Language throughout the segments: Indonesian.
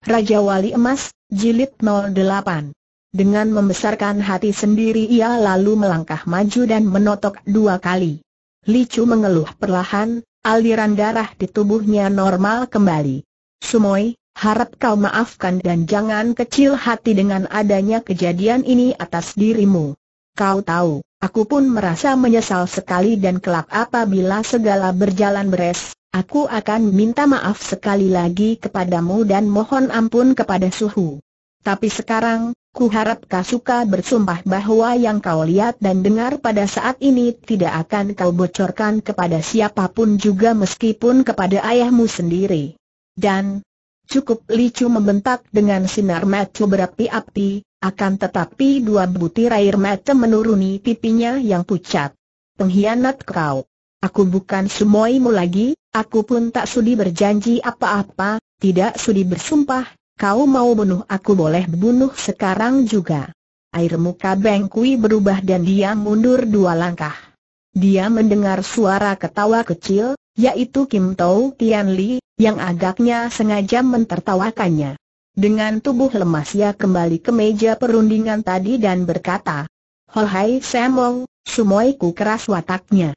Raja Wali Emas, Jilid 08. Dengan membesarkan hati sendiri ia lalu melangkah maju dan menotok dua kali. Licu mengeluh perlahan, aliran darah di tubuhnya normal kembali. Sumoy, harap kau maafkan dan jangan kecil hati dengan adanya kejadian ini atas dirimu. Kau tahu, aku pun merasa menyesal sekali dan kelak apabila segala berjalan beres, Aku akan minta maaf sekali lagi kepadamu dan mohon ampun kepada suhu. Tapi sekarang, ku harap Kasuka bersumpah bahwa yang kau lihat dan dengar pada saat ini tidak akan kau bocorkan kepada siapapun juga meskipun kepada ayahmu sendiri. Dan, cukup licu membentak dengan sinar mata berapi-api, akan tetapi dua butir air mata menuruni pipinya yang pucat. Pengkhianat kau. Aku bukan sumoimu lagi, Aku pun tak sudi berjanji apa-apa, tidak sudi bersumpah, kau mau bunuh aku boleh bunuh sekarang juga. Air muka Beng Kui berubah dan dia mundur dua langkah. Dia mendengar suara ketawa kecil, yaitu Kim Tau Tian Li, yang agaknya sengaja mentertawakannya. Dengan tubuh lemas ia kembali ke meja perundingan tadi dan berkata, Ho Hai Semong, sumoiku keras wataknya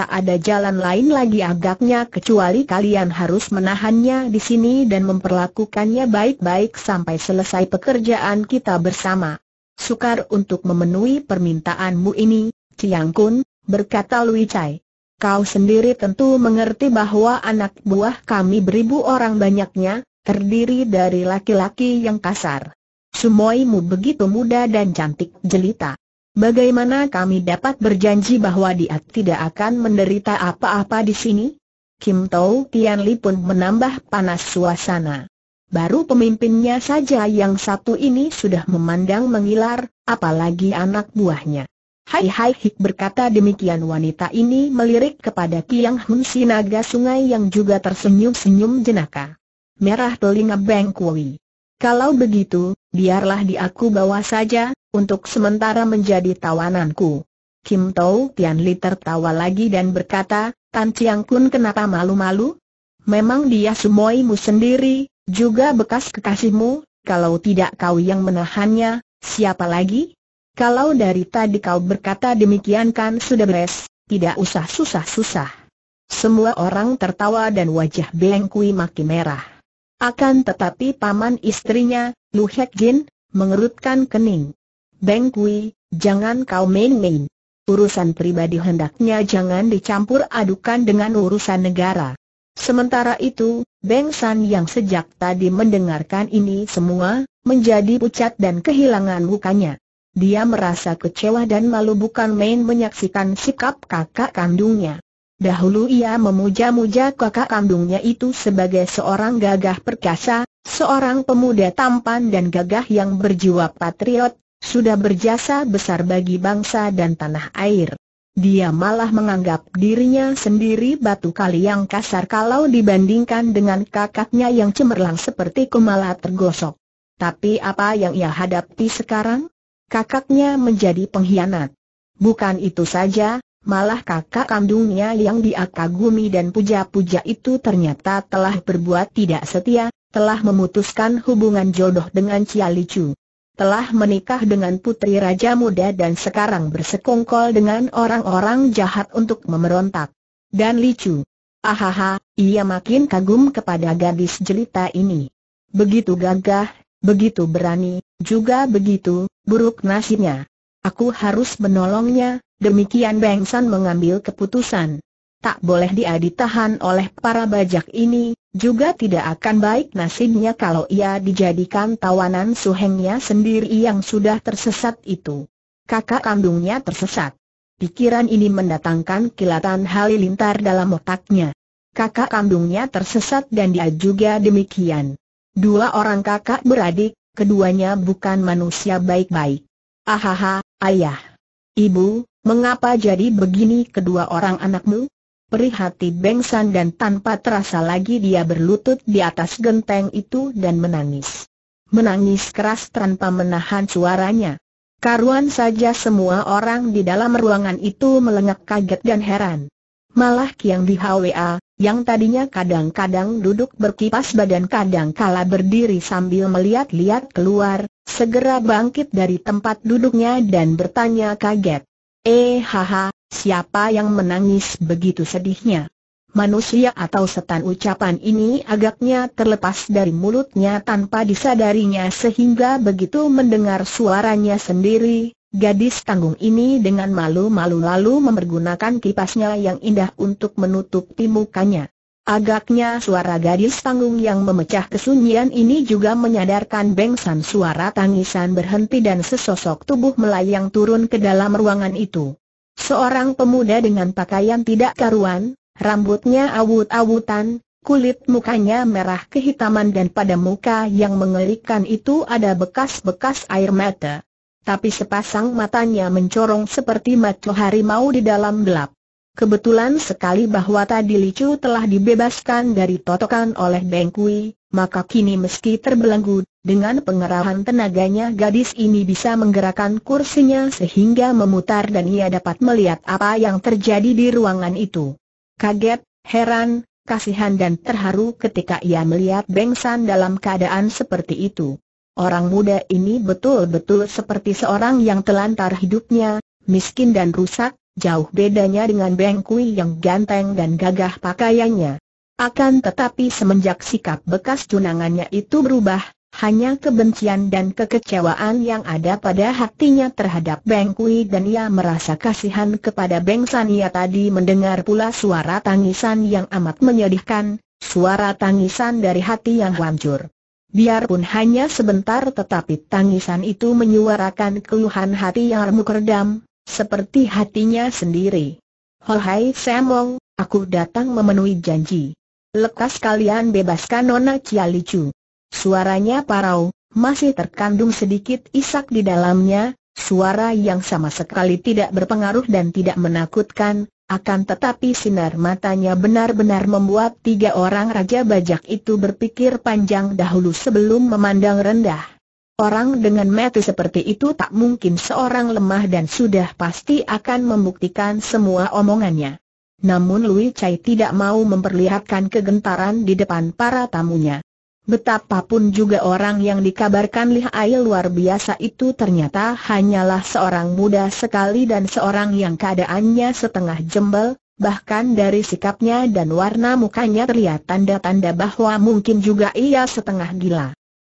tak ada jalan lain lagi agaknya kecuali kalian harus menahannya di sini dan memperlakukannya baik-baik sampai selesai pekerjaan kita bersama. Sukar untuk memenuhi permintaanmu ini, Ciang Kun, berkata Lui Chai. Kau sendiri tentu mengerti bahwa anak buah kami beribu orang banyaknya, terdiri dari laki-laki yang kasar. Semuaimu begitu muda dan cantik jelita. Bagaimana kami dapat berjanji bahwa dia tidak akan menderita apa-apa di sini? Kim Tau Tian Li pun menambah panas suasana. Baru pemimpinnya saja yang satu ini sudah memandang mengilar, apalagi anak buahnya. Hai hai hik berkata demikian wanita ini melirik kepada Tiang Hun naga sungai yang juga tersenyum-senyum jenaka. Merah telinga Beng Kui. Kalau begitu, biarlah diaku bawa saja, untuk sementara menjadi tawananku. Kim Tau Tian Li tertawa lagi dan berkata, Tan Chiang Kun kenapa malu-malu? Memang dia semuaimu sendiri, juga bekas kekasihmu, kalau tidak kau yang menahannya, siapa lagi? Kalau dari tadi kau berkata demikian kan sudah beres, tidak usah susah-susah. Semua orang tertawa dan wajah Beng Kui makin merah. Akan tetapi paman istrinya, Lu Hek Jin, mengerutkan kening. Beng Kui, jangan kau main-main. Urusan pribadi hendaknya jangan dicampur adukan dengan urusan negara. Sementara itu, Beng San yang sejak tadi mendengarkan ini semua, menjadi pucat dan kehilangan mukanya. Dia merasa kecewa dan malu bukan main menyaksikan sikap kakak kandungnya. Dahulu ia memuja-muja kakak kandungnya itu sebagai seorang gagah perkasa, seorang pemuda tampan dan gagah yang berjiwa patriot, sudah berjasa besar bagi bangsa dan tanah air. Dia malah menganggap dirinya sendiri batu kali yang kasar kalau dibandingkan dengan kakaknya yang cemerlang seperti kumala tergosok. Tapi apa yang ia hadapi sekarang? Kakaknya menjadi pengkhianat. Bukan itu saja, malah kakak kandungnya yang diakagumi dan puja-puja itu ternyata telah berbuat tidak setia, telah memutuskan hubungan jodoh dengan Cialicu telah menikah dengan putri raja muda dan sekarang bersekongkol dengan orang-orang jahat untuk memberontak. Dan licu. Ahaha, ia makin kagum kepada gadis jelita ini. Begitu gagah, begitu berani, juga begitu buruk nasibnya. Aku harus menolongnya, demikian Bensan mengambil keputusan tak boleh dia ditahan oleh para bajak ini, juga tidak akan baik nasibnya kalau ia dijadikan tawanan suhengnya sendiri yang sudah tersesat itu. Kakak kandungnya tersesat. Pikiran ini mendatangkan kilatan halilintar dalam otaknya. Kakak kandungnya tersesat dan dia juga demikian. Dua orang kakak beradik, keduanya bukan manusia baik-baik. Ahaha, ayah. Ibu, mengapa jadi begini kedua orang anakmu? Perihati bengsan dan tanpa terasa lagi dia berlutut di atas genteng itu dan menangis. Menangis keras tanpa menahan suaranya. Karuan saja semua orang di dalam ruangan itu melengak kaget dan heran. Malah Kiang di Hwa yang tadinya kadang-kadang duduk berkipas badan kadang kala berdiri sambil melihat-lihat keluar, segera bangkit dari tempat duduknya dan bertanya kaget. Eh haha, Siapa yang menangis begitu sedihnya? Manusia atau setan ucapan ini agaknya terlepas dari mulutnya tanpa disadarinya sehingga begitu mendengar suaranya sendiri, gadis tanggung ini dengan malu-malu lalu mempergunakan kipasnya yang indah untuk menutupi mukanya. Agaknya suara gadis tanggung yang memecah kesunyian ini juga menyadarkan bengsan suara tangisan berhenti dan sesosok tubuh melayang turun ke dalam ruangan itu seorang pemuda dengan pakaian tidak karuan, rambutnya awut-awutan, kulit mukanya merah kehitaman dan pada muka yang mengerikan itu ada bekas-bekas air mata. Tapi sepasang matanya mencorong seperti mata harimau di dalam gelap. Kebetulan sekali bahwa tadi Licu telah dibebaskan dari totokan oleh Beng maka kini meski terbelenggu, dengan pengerahan tenaganya gadis ini bisa menggerakkan kursinya sehingga memutar dan ia dapat melihat apa yang terjadi di ruangan itu. Kaget, heran, kasihan dan terharu ketika ia melihat Bengsan dalam keadaan seperti itu. Orang muda ini betul-betul seperti seorang yang telantar hidupnya, miskin dan rusak, jauh bedanya dengan Beng Kui yang ganteng dan gagah pakaiannya. Akan tetapi semenjak sikap bekas tunangannya itu berubah, hanya kebencian dan kekecewaan yang ada pada hatinya terhadap Beng Kui dan ia merasa kasihan kepada Beng Ia tadi mendengar pula suara tangisan yang amat menyedihkan, suara tangisan dari hati yang hancur. Biarpun hanya sebentar tetapi tangisan itu menyuarakan keluhan hati yang remuk redam, seperti hatinya sendiri. Hohai Semong, aku datang memenuhi janji. Lekas kalian bebaskan Nona Cialicu. Suaranya parau, masih terkandung sedikit isak di dalamnya, suara yang sama sekali tidak berpengaruh dan tidak menakutkan, akan tetapi sinar matanya benar-benar membuat tiga orang Raja Bajak itu berpikir panjang dahulu sebelum memandang rendah. Orang dengan mati seperti itu tak mungkin seorang lemah dan sudah pasti akan membuktikan semua omongannya. Namun Lui Chai tidak mau memperlihatkan kegentaran di depan para tamunya. Betapapun juga orang yang dikabarkan lihai luar biasa itu ternyata hanyalah seorang muda sekali dan seorang yang keadaannya setengah jembel, bahkan dari sikapnya dan warna mukanya terlihat tanda-tanda bahwa mungkin juga ia setengah gila.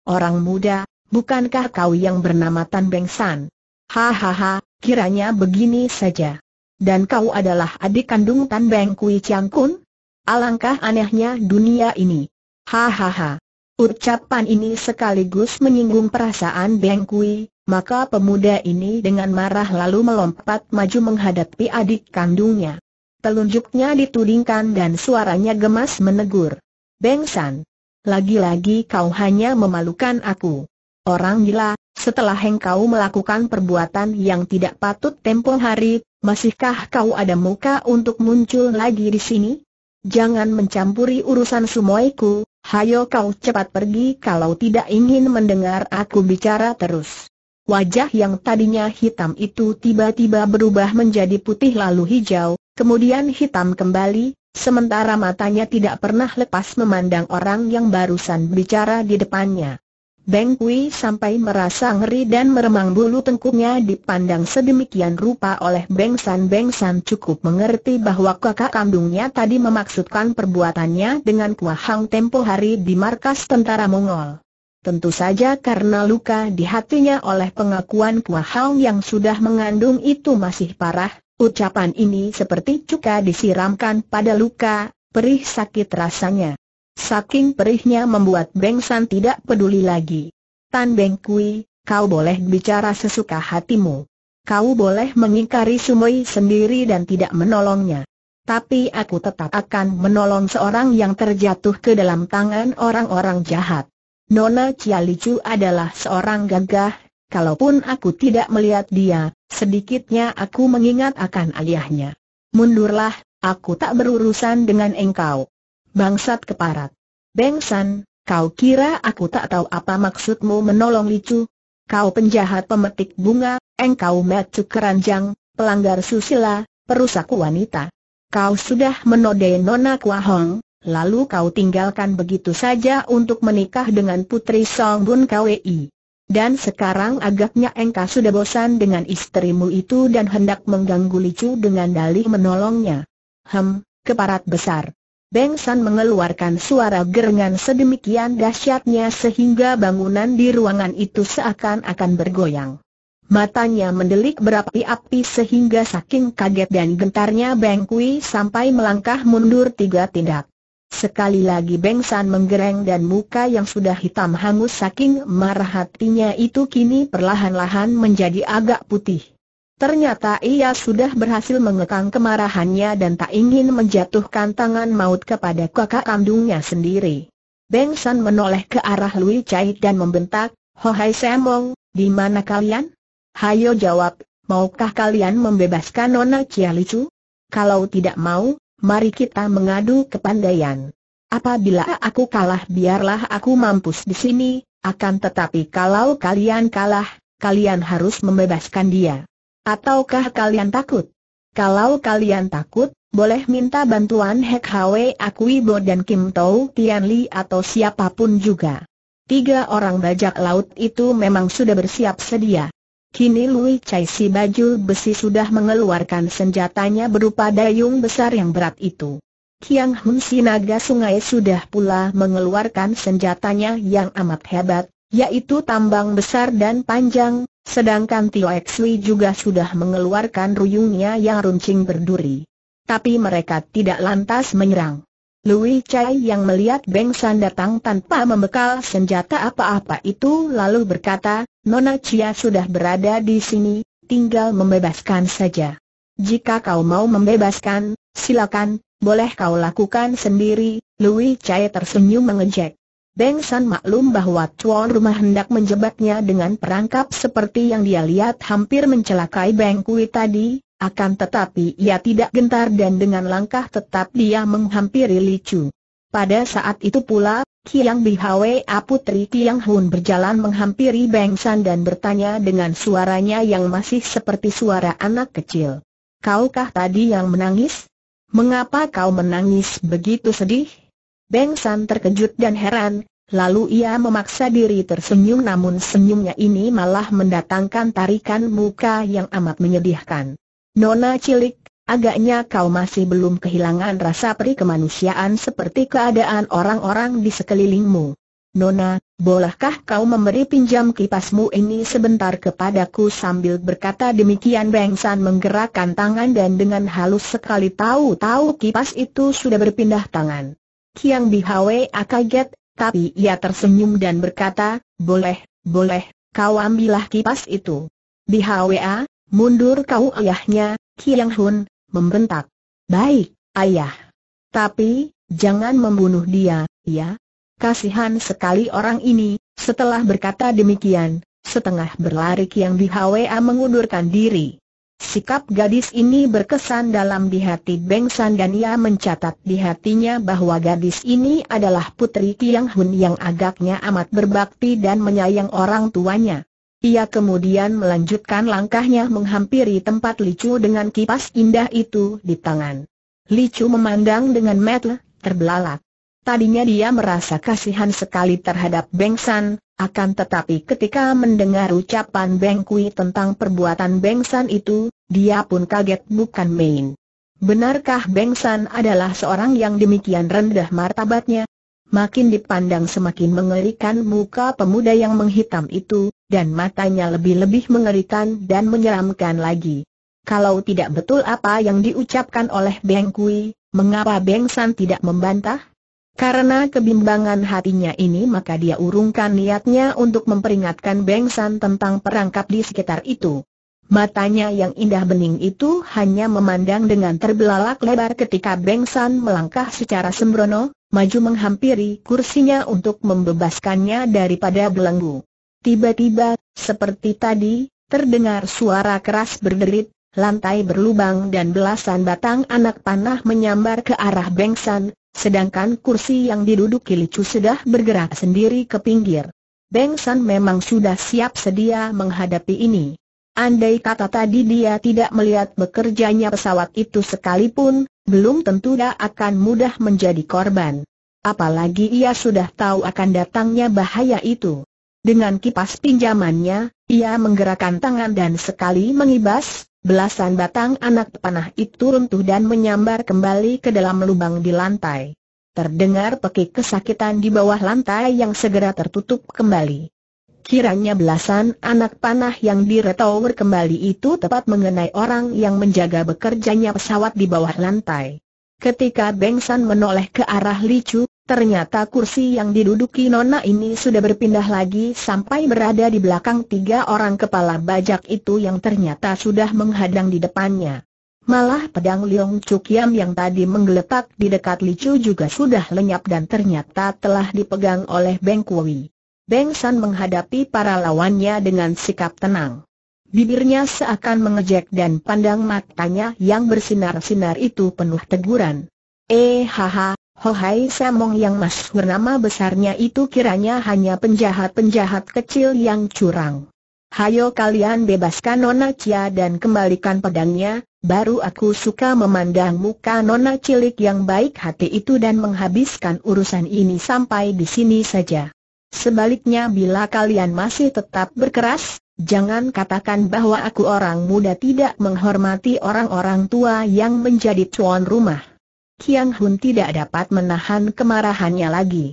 Orang muda, bukankah kau yang bernama Tan Beng San? Hahaha, kiranya begini saja. Dan kau adalah adik kandung Tan Beng Kui Chiang Kun? Alangkah anehnya dunia ini. Hahaha. Ucapan ini sekaligus menyinggung perasaan Beng Kui, maka pemuda ini dengan marah lalu melompat maju menghadapi adik kandungnya. Telunjuknya ditudingkan dan suaranya gemas menegur. Beng San. Lagi-lagi kau hanya memalukan aku. Orang gila, setelah engkau melakukan perbuatan yang tidak patut tempo hari, masihkah kau ada muka untuk muncul lagi di sini? Jangan mencampuri urusan sumoiku, hayo kau cepat pergi kalau tidak ingin mendengar aku bicara terus. Wajah yang tadinya hitam itu tiba-tiba berubah menjadi putih lalu hijau, kemudian hitam kembali, sementara matanya tidak pernah lepas memandang orang yang barusan bicara di depannya. Beng Kui sampai merasa ngeri dan meremang bulu tengkuknya dipandang sedemikian rupa oleh Beng San Beng San cukup mengerti bahwa kakak kandungnya tadi memaksudkan perbuatannya dengan Kuahang Hang tempo hari di markas tentara Mongol. Tentu saja karena luka di hatinya oleh pengakuan Kuahang Hang yang sudah mengandung itu masih parah, ucapan ini seperti cuka disiramkan pada luka, perih sakit rasanya. Saking perihnya membuat Beng San tidak peduli lagi. Tan Beng Kui, kau boleh bicara sesuka hatimu. Kau boleh mengingkari Sumoi sendiri dan tidak menolongnya. Tapi aku tetap akan menolong seorang yang terjatuh ke dalam tangan orang-orang jahat. Nona Cialicu adalah seorang gagah, kalaupun aku tidak melihat dia, sedikitnya aku mengingat akan ayahnya. Mundurlah, aku tak berurusan dengan engkau. Bangsat keparat. Beng San, kau kira aku tak tahu apa maksudmu menolong Licu? Kau penjahat pemetik bunga, engkau metu keranjang, pelanggar susila, perusak wanita. Kau sudah menodai Nona Kuahong, lalu kau tinggalkan begitu saja untuk menikah dengan putri Song Bun Kwi. Dan sekarang agaknya engkau sudah bosan dengan istrimu itu dan hendak mengganggu Licu dengan dalih menolongnya. Hem, keparat besar. Beng San mengeluarkan suara gerengan sedemikian dahsyatnya sehingga bangunan di ruangan itu seakan-akan bergoyang. Matanya mendelik berapi-api sehingga saking kaget dan gentarnya Beng Kui sampai melangkah mundur tiga tindak. Sekali lagi Beng San menggereng dan muka yang sudah hitam hangus saking marah hatinya itu kini perlahan-lahan menjadi agak putih. Ternyata ia sudah berhasil mengekang kemarahannya dan tak ingin menjatuhkan tangan maut kepada kakak kandungnya sendiri. Beng San menoleh ke arah Lui Chai dan membentak, Hai Semong, di mana kalian? Hayo jawab, maukah kalian membebaskan Nona Chia Licu? Kalau tidak mau, mari kita mengadu ke kepandaian. Apabila aku kalah biarlah aku mampus di sini, akan tetapi kalau kalian kalah, kalian harus membebaskan dia. Ataukah kalian takut? Kalau kalian takut, boleh minta bantuan Hek Hwe Akuibo dan Kim Tau Tian Li atau siapapun juga. Tiga orang bajak laut itu memang sudah bersiap sedia. Kini Lui Chai si baju besi sudah mengeluarkan senjatanya berupa dayung besar yang berat itu. Kiang Hun si naga sungai sudah pula mengeluarkan senjatanya yang amat hebat, yaitu tambang besar dan panjang, sedangkan Tio Xui juga sudah mengeluarkan ruyungnya yang runcing berduri. Tapi mereka tidak lantas menyerang. Lui Chai yang melihat Beng San datang tanpa membekal senjata apa-apa itu lalu berkata, Nona Chia sudah berada di sini, tinggal membebaskan saja. Jika kau mau membebaskan, silakan, boleh kau lakukan sendiri, Lui Chai tersenyum mengejek. Beng San maklum bahwa tuan rumah hendak menjebaknya dengan perangkap seperti yang dia lihat hampir mencelakai Beng Kui tadi, akan tetapi ia tidak gentar dan dengan langkah tetap dia menghampiri Chu. Pada saat itu pula, Kiang A Putri Kiang Hun berjalan menghampiri Beng San dan bertanya dengan suaranya yang masih seperti suara anak kecil. Kaukah tadi yang menangis? Mengapa kau menangis begitu sedih? Beng San terkejut dan heran, lalu ia memaksa diri tersenyum namun senyumnya ini malah mendatangkan tarikan muka yang amat menyedihkan. Nona cilik, agaknya kau masih belum kehilangan rasa peri kemanusiaan seperti keadaan orang-orang di sekelilingmu. Nona, bolehkah kau memberi pinjam kipasmu ini sebentar kepadaku sambil berkata demikian Beng San menggerakkan tangan dan dengan halus sekali tahu-tahu kipas itu sudah berpindah tangan. Kiang Bihwe kaget, tapi ia tersenyum dan berkata, boleh, boleh, kau ambillah kipas itu. Bihwa, ah, mundur kau ayahnya, Kiang Hun, membentak. Baik, ayah. Tapi, jangan membunuh dia, ya. Kasihan sekali orang ini, setelah berkata demikian, setengah berlari Kiang Bihwa mengundurkan diri. Sikap gadis ini berkesan dalam di hati Beng San dan ia mencatat di hatinya bahwa gadis ini adalah putri Tiang Hun yang agaknya amat berbakti dan menyayang orang tuanya. Ia kemudian melanjutkan langkahnya menghampiri tempat Chu dengan kipas indah itu di tangan. Chu memandang dengan mata terbelalak. Tadinya dia merasa kasihan sekali terhadap Beng San, akan tetapi ketika mendengar ucapan Beng Kui tentang perbuatan Beng San itu, dia pun kaget bukan main. Benarkah Beng San adalah seorang yang demikian rendah martabatnya? Makin dipandang semakin mengerikan muka pemuda yang menghitam itu, dan matanya lebih-lebih mengerikan dan menyeramkan lagi. Kalau tidak betul apa yang diucapkan oleh Beng Kui, mengapa Beng San tidak membantah? Karena kebimbangan hatinya ini maka dia urungkan niatnya untuk memperingatkan Beng San tentang perangkap di sekitar itu. Matanya yang indah bening itu hanya memandang dengan terbelalak lebar ketika Beng San melangkah secara sembrono, maju menghampiri kursinya untuk membebaskannya daripada belenggu. Tiba-tiba, seperti tadi, terdengar suara keras berderit, lantai berlubang dan belasan batang anak panah menyambar ke arah Beng San, Sedangkan kursi yang diduduki Licu sudah bergerak sendiri ke pinggir. Beng San memang sudah siap sedia menghadapi ini. Andai kata tadi dia tidak melihat bekerjanya pesawat itu sekalipun, belum tentu dia akan mudah menjadi korban. Apalagi ia sudah tahu akan datangnya bahaya itu. Dengan kipas pinjamannya, ia menggerakkan tangan dan sekali mengibas, Belasan batang anak panah itu runtuh dan menyambar kembali ke dalam lubang di lantai. Terdengar pekik kesakitan di bawah lantai yang segera tertutup kembali. Kiranya belasan anak panah yang diretower kembali itu tepat mengenai orang yang menjaga bekerjanya pesawat di bawah lantai. Ketika Beng San menoleh ke arah Li Chu, ternyata kursi yang diduduki Nona ini sudah berpindah lagi sampai berada di belakang tiga orang kepala bajak itu yang ternyata sudah menghadang di depannya. Malah pedang Liong Cukiam yang tadi menggeletak di dekat Li Chu juga sudah lenyap dan ternyata telah dipegang oleh Beng Kui. Beng San menghadapi para lawannya dengan sikap tenang. Bibirnya seakan mengejek dan pandang matanya yang bersinar-sinar itu penuh teguran. Eh haha, Hohai Samong yang masyhur nama besarnya itu kiranya hanya penjahat-penjahat kecil yang curang. Hayo kalian bebaskan Nona Cia dan kembalikan pedangnya, baru aku suka memandang muka Nona Cilik yang baik hati itu dan menghabiskan urusan ini sampai di sini saja. Sebaliknya bila kalian masih tetap berkeras, Jangan katakan bahwa aku orang muda tidak menghormati orang-orang tua yang menjadi tuan rumah. Kiang Hun tidak dapat menahan kemarahannya lagi.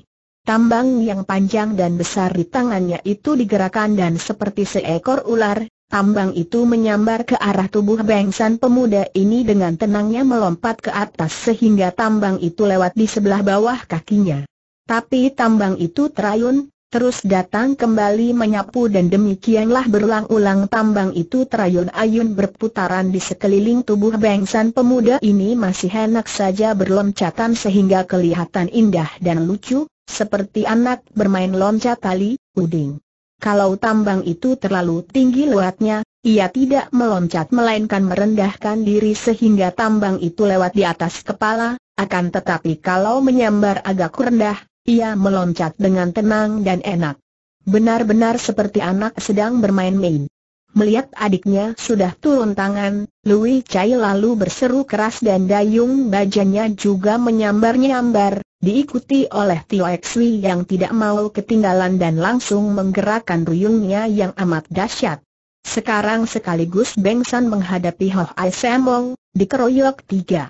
Tambang yang panjang dan besar di tangannya itu digerakkan dan seperti seekor ular, tambang itu menyambar ke arah tubuh bengsan pemuda ini dengan tenangnya melompat ke atas sehingga tambang itu lewat di sebelah bawah kakinya. Tapi tambang itu terayun, terus datang kembali menyapu dan demikianlah berulang-ulang tambang itu terayun-ayun berputaran di sekeliling tubuh bengsan pemuda ini masih enak saja berloncatan sehingga kelihatan indah dan lucu, seperti anak bermain loncat tali, uding. Kalau tambang itu terlalu tinggi lewatnya, ia tidak meloncat melainkan merendahkan diri sehingga tambang itu lewat di atas kepala, akan tetapi kalau menyambar agak rendah, ia meloncat dengan tenang dan enak. Benar-benar seperti anak sedang bermain-main. Melihat adiknya sudah turun tangan, Louis Chai lalu berseru keras dan dayung bajanya juga menyambar-nyambar, diikuti oleh Tio Xui yang tidak mau ketinggalan dan langsung menggerakkan duyungnya yang amat dahsyat. Sekarang sekaligus Beng San menghadapi Ho Ai Semong, dikeroyok tiga.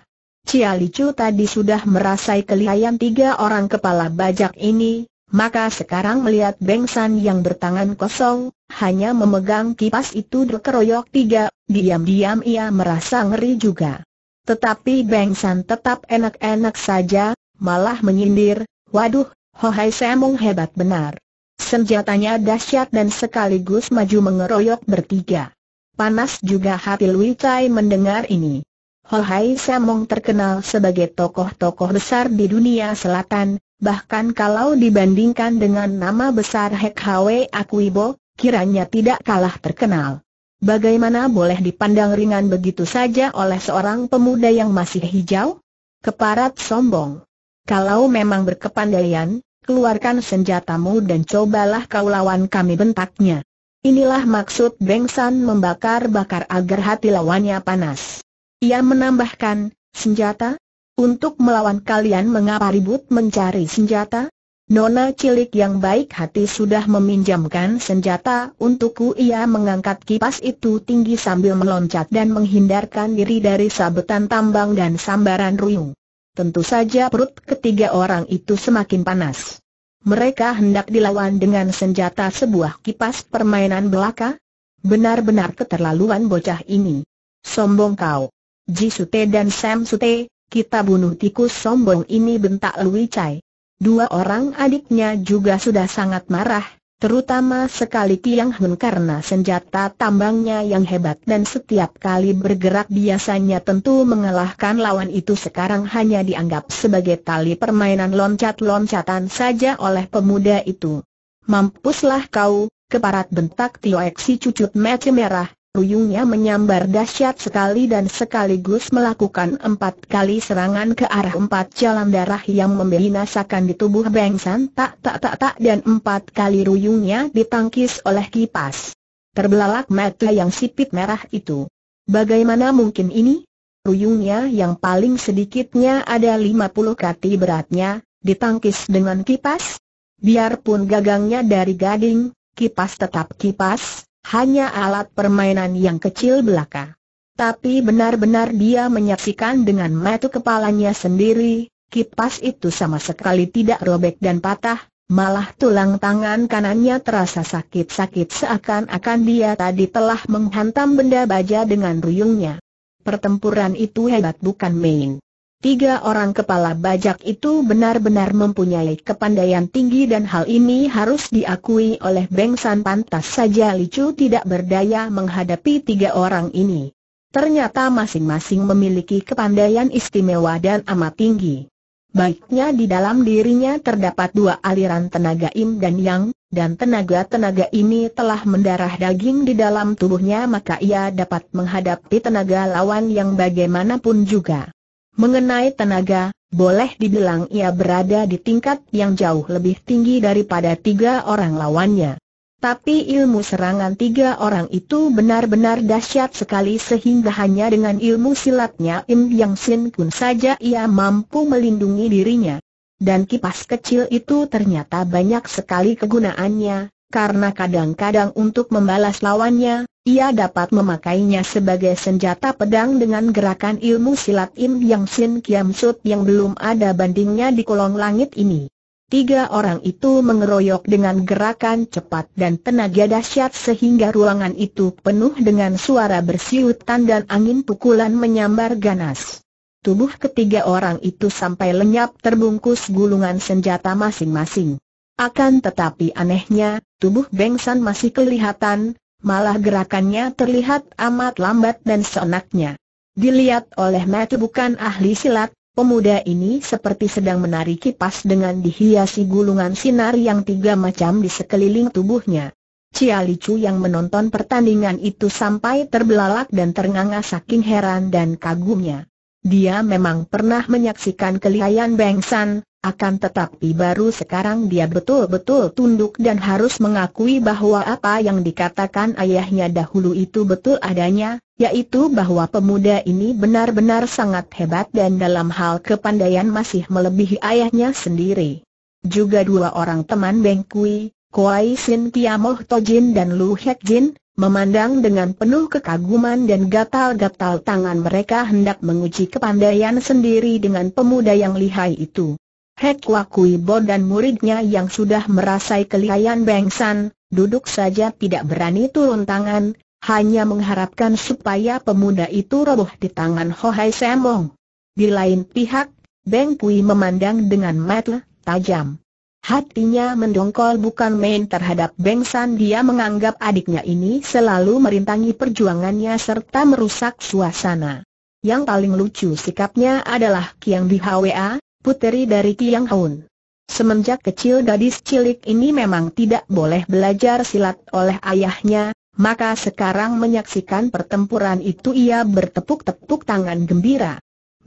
Cia Licu tadi sudah merasai kelihayan tiga orang kepala bajak ini, maka sekarang melihat Beng San yang bertangan kosong, hanya memegang kipas itu berkeroyok tiga, diam-diam ia merasa ngeri juga. Tetapi Beng San tetap enak-enak saja, malah menyindir, waduh, Hohai Semung hebat benar. Senjatanya dahsyat dan sekaligus maju mengeroyok bertiga. Panas juga hati Lui Chai mendengar ini saya Samong terkenal sebagai tokoh-tokoh besar di dunia selatan, bahkan kalau dibandingkan dengan nama besar Hek Hwe Akuibo, kiranya tidak kalah terkenal. Bagaimana boleh dipandang ringan begitu saja oleh seorang pemuda yang masih hijau? Keparat sombong. Kalau memang berkepandaian, keluarkan senjatamu dan cobalah kau lawan kami bentaknya. Inilah maksud Beng San membakar-bakar agar hati lawannya panas. Ia menambahkan, senjata? Untuk melawan kalian mengapa ribut mencari senjata? Nona cilik yang baik hati sudah meminjamkan senjata untukku ia mengangkat kipas itu tinggi sambil meloncat dan menghindarkan diri dari sabetan tambang dan sambaran ruyung. Tentu saja perut ketiga orang itu semakin panas. Mereka hendak dilawan dengan senjata sebuah kipas permainan belaka? Benar-benar keterlaluan bocah ini. Sombong kau. Jisute dan Sam Sute, kita bunuh tikus sombong ini bentak Lui Chai. Dua orang adiknya juga sudah sangat marah, terutama sekali Tiang Hun karena senjata tambangnya yang hebat dan setiap kali bergerak biasanya tentu mengalahkan lawan itu sekarang hanya dianggap sebagai tali permainan loncat-loncatan saja oleh pemuda itu. Mampuslah kau, keparat bentak Tio Eksi cucut mece merah, Ruyungnya menyambar dahsyat sekali dan sekaligus melakukan empat kali serangan ke arah empat jalan darah yang membinasakan di tubuh San tak tak tak tak dan empat kali ruyungnya ditangkis oleh kipas. Terbelalak mata yang sipit merah itu. Bagaimana mungkin ini? Ruyungnya yang paling sedikitnya ada 50 kati beratnya, ditangkis dengan kipas? Biarpun gagangnya dari gading, kipas tetap kipas, hanya alat permainan yang kecil belaka. Tapi benar-benar dia menyaksikan dengan mata kepalanya sendiri, kipas itu sama sekali tidak robek dan patah, malah tulang tangan kanannya terasa sakit-sakit seakan-akan dia tadi telah menghantam benda baja dengan ruyungnya. Pertempuran itu hebat bukan main. Tiga orang kepala bajak itu benar-benar mempunyai kepandaian tinggi dan hal ini harus diakui oleh Beng San pantas saja Licu tidak berdaya menghadapi tiga orang ini. Ternyata masing-masing memiliki kepandaian istimewa dan amat tinggi. Baiknya di dalam dirinya terdapat dua aliran tenaga im dan yang, dan tenaga-tenaga ini telah mendarah daging di dalam tubuhnya maka ia dapat menghadapi tenaga lawan yang bagaimanapun juga. Mengenai tenaga, boleh dibilang ia berada di tingkat yang jauh lebih tinggi daripada tiga orang lawannya. Tapi ilmu serangan tiga orang itu benar-benar dahsyat sekali sehingga hanya dengan ilmu silatnya Im Yang Sin Kun saja ia mampu melindungi dirinya. Dan kipas kecil itu ternyata banyak sekali kegunaannya, karena kadang-kadang untuk membalas lawannya, ia dapat memakainya sebagai senjata pedang dengan gerakan ilmu silat Im Yang Sin Kiam Sut yang belum ada bandingnya di kolong langit ini. Tiga orang itu mengeroyok dengan gerakan cepat dan tenaga dahsyat sehingga ruangan itu penuh dengan suara bersiutan dan angin pukulan menyambar ganas. Tubuh ketiga orang itu sampai lenyap terbungkus gulungan senjata masing-masing. Akan tetapi anehnya, tubuh Beng San masih kelihatan, malah gerakannya terlihat amat lambat dan seenaknya. Dilihat oleh Matthew bukan ahli silat, pemuda ini seperti sedang menari kipas dengan dihiasi gulungan sinar yang tiga macam di sekeliling tubuhnya. Cia Licu yang menonton pertandingan itu sampai terbelalak dan ternganga saking heran dan kagumnya. Dia memang pernah menyaksikan kelihayan Beng San, akan tetapi baru sekarang dia betul-betul tunduk dan harus mengakui bahwa apa yang dikatakan ayahnya dahulu itu betul adanya, yaitu bahwa pemuda ini benar-benar sangat hebat dan dalam hal kepandaian masih melebihi ayahnya sendiri. Juga dua orang teman Beng Kui, Kuai Sin Kiamoh Tojin dan Lu Hek Jin, memandang dengan penuh kekaguman dan gatal-gatal tangan mereka hendak menguji kepandaian sendiri dengan pemuda yang lihai itu. Hek Wakui Bo dan muridnya yang sudah merasai kelihayan Bengsan, duduk saja tidak berani turun tangan, hanya mengharapkan supaya pemuda itu roboh di tangan Hai Semong. Di lain pihak, Beng Pui memandang dengan mata tajam. Hatinya mendongkol bukan main terhadap Beng San dia menganggap adiknya ini selalu merintangi perjuangannya serta merusak suasana. Yang paling lucu sikapnya adalah Kiang Di Hwa, puteri dari Tiang Haun. Semenjak kecil gadis cilik ini memang tidak boleh belajar silat oleh ayahnya, maka sekarang menyaksikan pertempuran itu ia bertepuk-tepuk tangan gembira.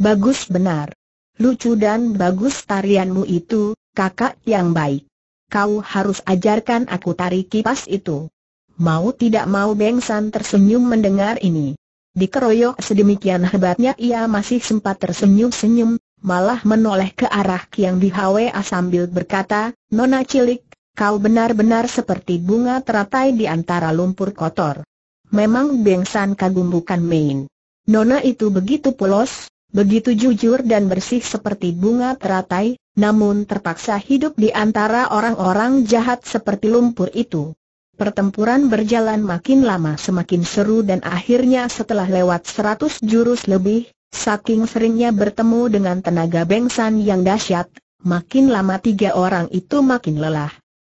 Bagus benar. Lucu dan bagus tarianmu itu, kakak yang baik. Kau harus ajarkan aku tari kipas itu. Mau tidak mau Bengsan tersenyum mendengar ini. Dikeroyok sedemikian hebatnya ia masih sempat tersenyum-senyum, malah menoleh ke arah Kiang Bihwa sambil berkata, Nona cilik, kau benar-benar seperti bunga teratai di antara lumpur kotor. Memang Bengsan kagum bukan main. Nona itu begitu polos, begitu jujur dan bersih seperti bunga teratai, namun terpaksa hidup di antara orang-orang jahat seperti lumpur itu. Pertempuran berjalan makin lama semakin seru dan akhirnya setelah lewat seratus jurus lebih, Saking seringnya bertemu dengan tenaga bengsan yang dahsyat, makin lama tiga orang itu makin lelah.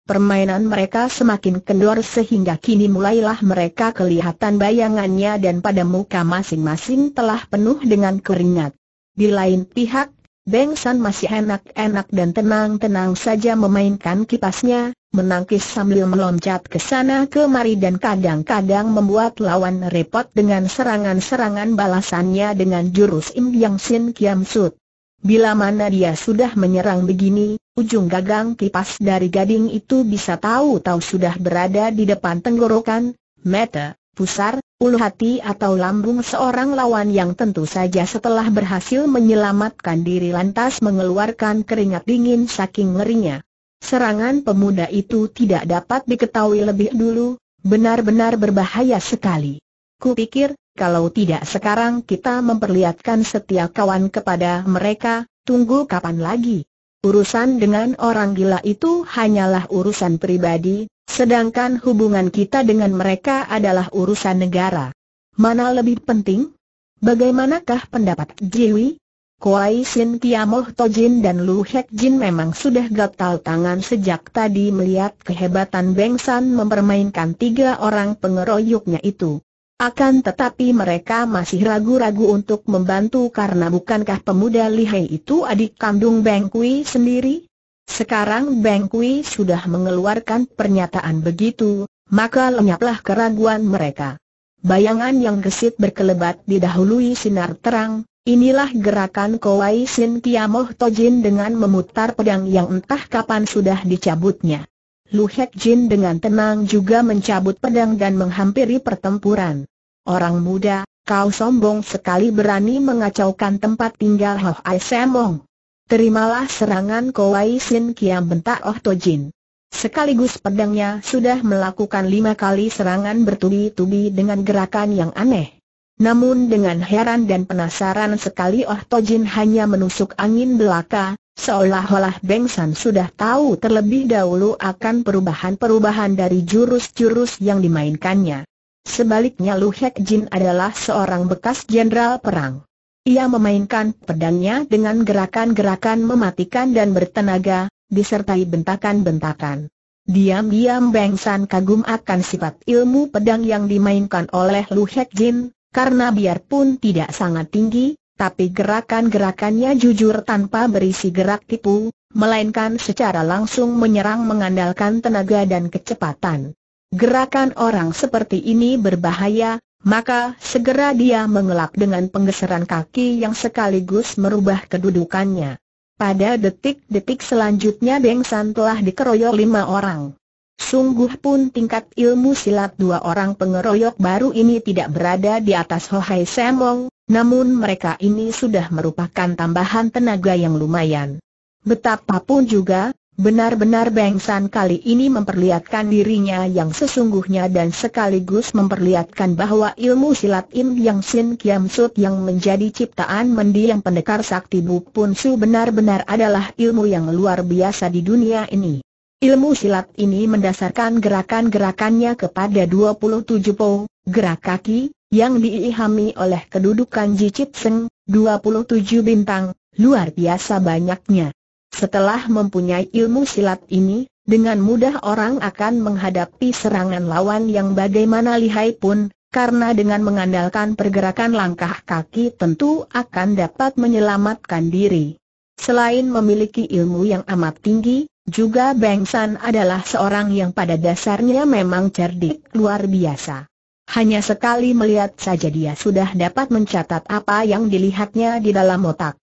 Permainan mereka semakin kendor sehingga kini mulailah mereka kelihatan bayangannya dan pada muka masing-masing telah penuh dengan keringat. Di lain pihak, Beng San masih enak-enak dan tenang-tenang saja memainkan kipasnya, menangkis sambil meloncat ke sana kemari dan kadang-kadang membuat lawan repot dengan serangan-serangan balasannya dengan jurus Im Yang Sin Kiam Sut. Bila mana dia sudah menyerang begini, ujung gagang kipas dari gading itu bisa tahu-tahu sudah berada di depan tenggorokan, meter pusar, ulu hati atau lambung seorang lawan yang tentu saja setelah berhasil menyelamatkan diri lantas mengeluarkan keringat dingin saking ngerinya. Serangan pemuda itu tidak dapat diketahui lebih dulu, benar-benar berbahaya sekali. Kupikir, kalau tidak sekarang kita memperlihatkan setia kawan kepada mereka, tunggu kapan lagi? Urusan dengan orang gila itu hanyalah urusan pribadi, Sedangkan hubungan kita dengan mereka adalah urusan negara. Mana lebih penting? Bagaimanakah pendapat Jiwi? Kuai Sin Tiamoh Tojin dan Lu Hek Jin memang sudah gatal tangan sejak tadi melihat kehebatan Beng San mempermainkan tiga orang pengeroyoknya itu. Akan tetapi mereka masih ragu-ragu untuk membantu karena bukankah pemuda lihai itu adik kandung Beng Kui sendiri? Sekarang Beng Kui sudah mengeluarkan pernyataan begitu, maka lenyaplah keraguan mereka. Bayangan yang gesit berkelebat didahului sinar terang, inilah gerakan Kowai Sin Kiamoh Tojin dengan memutar pedang yang entah kapan sudah dicabutnya. Lu Hek Jin dengan tenang juga mencabut pedang dan menghampiri pertempuran. Orang muda, kau sombong sekali berani mengacaukan tempat tinggal Hoh Ai Semong. Terimalah serangan Kowai Sin Kiam bentak Oh Tojin. Sekaligus pedangnya sudah melakukan lima kali serangan bertubi-tubi dengan gerakan yang aneh. Namun dengan heran dan penasaran sekali Oh Tojin hanya menusuk angin belaka, seolah-olah Beng San sudah tahu terlebih dahulu akan perubahan-perubahan dari jurus-jurus yang dimainkannya. Sebaliknya Lu Hek Jin adalah seorang bekas jenderal perang. Ia memainkan pedangnya dengan gerakan-gerakan mematikan dan bertenaga, disertai bentakan-bentakan. Diam-diam Beng San kagum akan sifat ilmu pedang yang dimainkan oleh Lu Hek Jin, karena biarpun tidak sangat tinggi, tapi gerakan-gerakannya jujur tanpa berisi gerak tipu, melainkan secara langsung menyerang mengandalkan tenaga dan kecepatan. Gerakan orang seperti ini berbahaya, maka segera dia mengelak dengan penggeseran kaki yang sekaligus merubah kedudukannya. Pada detik-detik selanjutnya Beng San telah dikeroyok lima orang. Sungguh pun tingkat ilmu silat dua orang pengeroyok baru ini tidak berada di atas Hohai Semong, namun mereka ini sudah merupakan tambahan tenaga yang lumayan. Betapapun juga, Benar-benar San kali ini memperlihatkan dirinya yang sesungguhnya dan sekaligus memperlihatkan bahwa ilmu silat Im Yang Sin Kiam Sut yang menjadi ciptaan mendiang pendekar sakti Bu Pun Su benar-benar adalah ilmu yang luar biasa di dunia ini. Ilmu silat ini mendasarkan gerakan-gerakannya kepada 27 po, gerak kaki, yang diihami oleh kedudukan Jicip Seng, 27 bintang, luar biasa banyaknya. Setelah mempunyai ilmu silat ini, dengan mudah orang akan menghadapi serangan lawan yang bagaimana lihai pun, karena dengan mengandalkan pergerakan langkah kaki tentu akan dapat menyelamatkan diri. Selain memiliki ilmu yang amat tinggi, juga Beng San adalah seorang yang pada dasarnya memang cerdik luar biasa. Hanya sekali melihat saja dia sudah dapat mencatat apa yang dilihatnya di dalam otak